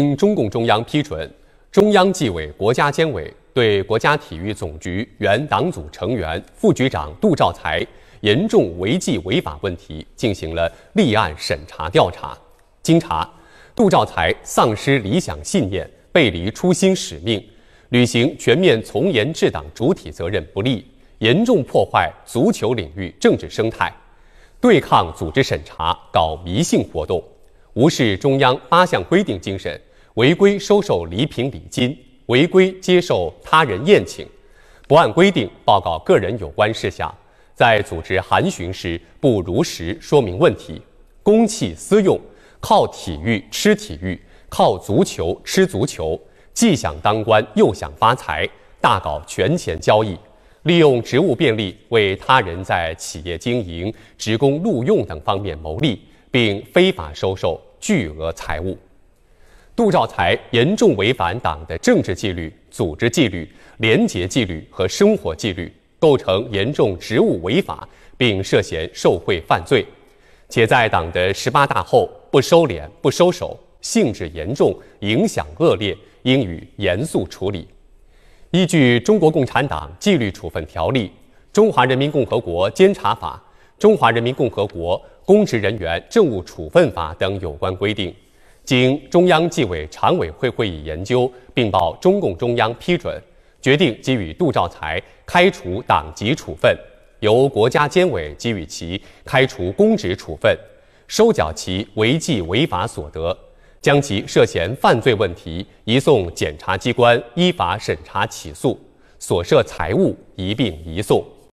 经中共中央批准，中央纪委国家监委对国家体育总局原党组成员、副局长杜兆才严重违纪违法问题进行了立案审查调查。经查，杜兆才丧失理想信念，背离初心使命，履行全面从严治党主体责任不力，严重破坏足球领域政治生态，对抗组织审查，搞迷信活动，无视中央八项规定精神。违规收受礼品礼金，违规接受他人宴请，不按规定报告个人有关事项，在组织函询时不如实说明问题，公器私用，靠体育吃体育，靠足球吃足球，既想当官又想发财，大搞权钱交易，利用职务便利为他人在企业经营、职工录用等方面谋利，并非法收受巨额财物。杜兆才严重违反党的政治纪律、组织纪律、廉洁纪律和生活纪律，构成严重职务违法，并涉嫌受贿犯罪，且在党的十八大后不收敛、不收手，性质严重，影响恶劣，应予严肃处理。依据《中国共产党纪律处分条例》《中华人民共和国监察法》《中华人民共和国公职人员政务处分法》等有关规定。经中央纪委常委会会议研究，并报中共中央批准，决定给予杜兆才开除党籍处分，由国家监委给予其开除公职处分，收缴其违纪违法所得，将其涉嫌犯罪问题移送检察机关依法审查起诉，所涉财物一并移送。